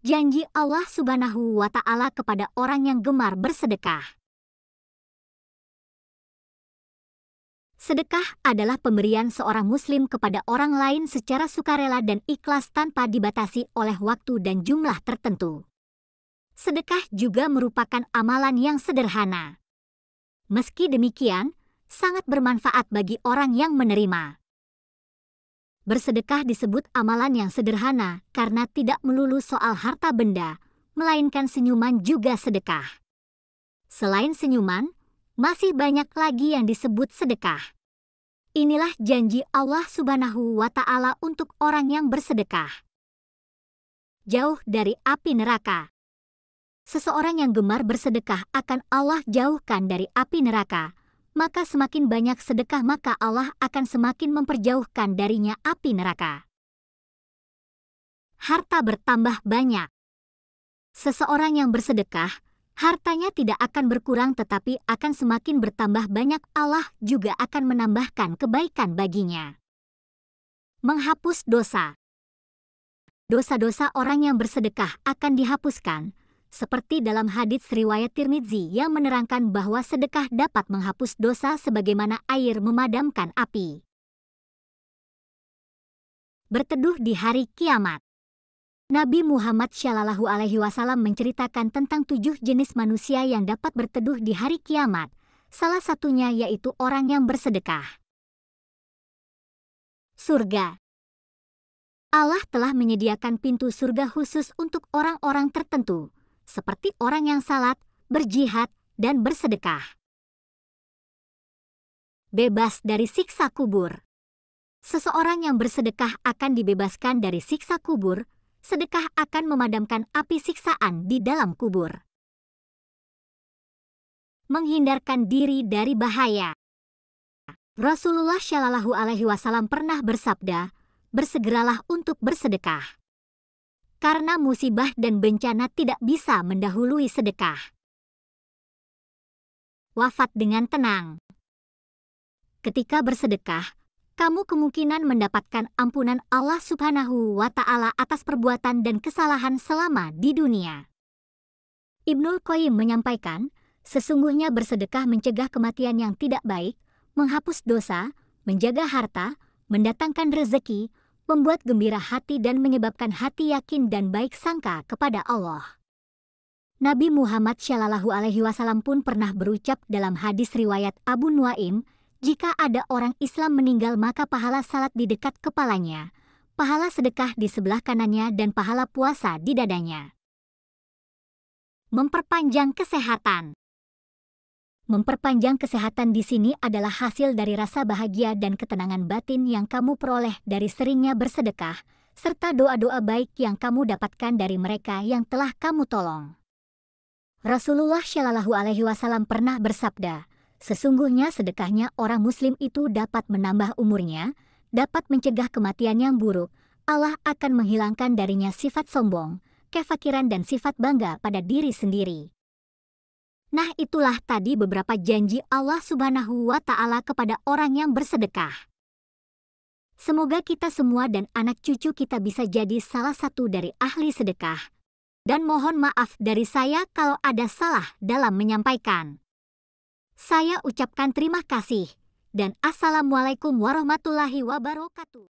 janji Allah Subhanahu wa Ta'ala kepada orang yang gemar bersedekah. Sedekah adalah pemberian seorang Muslim kepada orang lain secara sukarela dan ikhlas tanpa dibatasi oleh waktu dan jumlah tertentu. Sedekah juga merupakan amalan yang sederhana. Meski demikian, sangat bermanfaat bagi orang yang menerima bersedekah disebut amalan yang sederhana karena tidak melulu soal harta benda, melainkan senyuman juga sedekah. Selain senyuman, masih banyak lagi yang disebut sedekah. Inilah janji Allah Subhanahu wa Ta'ala untuk orang yang bersedekah. Jauh dari api neraka, seseorang yang gemar bersedekah akan Allah jauhkan dari api neraka, maka semakin banyak sedekah maka Allah akan semakin memperjauhkan darinya api neraka. Harta bertambah banyak. Seseorang yang bersedekah, hartanya tidak akan berkurang tetapi akan semakin bertambah banyak Allah juga akan menambahkan kebaikan baginya. Menghapus dosa Dosa-dosa orang yang bersedekah akan dihapuskan, seperti dalam hadits riwayat Tirmidzi yang menerangkan bahwa sedekah dapat menghapus dosa sebagaimana air memadamkan api. Berteduh di hari kiamat Nabi Muhammad Shallallahu Alaihi Wasallam menceritakan tentang tujuh jenis manusia yang dapat berteduh di hari kiamat. Salah satunya yaitu orang yang bersedekah. Surga Allah telah menyediakan pintu surga khusus untuk orang-orang tertentu, seperti orang yang salat, berjihad, dan bersedekah. Bebas dari siksa kubur. Seseorang yang bersedekah akan dibebaskan dari siksa kubur. Sedekah akan memadamkan api siksaan di dalam kubur. Menghindarkan diri dari bahaya. Rasulullah Shallallahu Alaihi Wasallam pernah bersabda, "Bersegeralah untuk bersedekah." karena musibah dan bencana tidak bisa mendahului sedekah. Wafat dengan tenang. Ketika bersedekah, kamu kemungkinan mendapatkan ampunan Allah Subhanahu wa Ta'ala atas perbuatan dan kesalahan selama di dunia. Ibnul Qayyim menyampaikan, sesungguhnya bersedekah mencegah kematian yang tidak baik, menghapus dosa, menjaga harta, mendatangkan rezeki, membuat gembira hati dan menyebabkan hati yakin dan baik sangka kepada Allah. Nabi Muhammad Shallallahu Alaihi Wasallam pun pernah berucap dalam hadis riwayat Abu Nuaim, jika ada orang Islam meninggal maka pahala salat di dekat kepalanya, pahala sedekah di sebelah kanannya dan pahala puasa di dadanya. Memperpanjang kesehatan memperpanjang kesehatan di sini adalah hasil dari rasa bahagia dan ketenangan batin yang kamu peroleh dari seringnya bersedekah, serta doa-doa baik yang kamu dapatkan dari mereka yang telah kamu tolong. Rasulullah Shallallahu Alaihi Wasallam pernah bersabda, sesungguhnya sedekahnya orang Muslim itu dapat menambah umurnya, dapat mencegah kematian yang buruk, Allah akan menghilangkan darinya sifat sombong, kefakiran dan sifat bangga pada diri sendiri. Nah itulah tadi beberapa janji Allah subhanahu wa ta'ala kepada orang yang bersedekah. Semoga kita semua dan anak cucu kita bisa jadi salah satu dari ahli sedekah. Dan mohon maaf dari saya kalau ada salah dalam menyampaikan. Saya ucapkan terima kasih dan Assalamualaikum warahmatullahi wabarakatuh.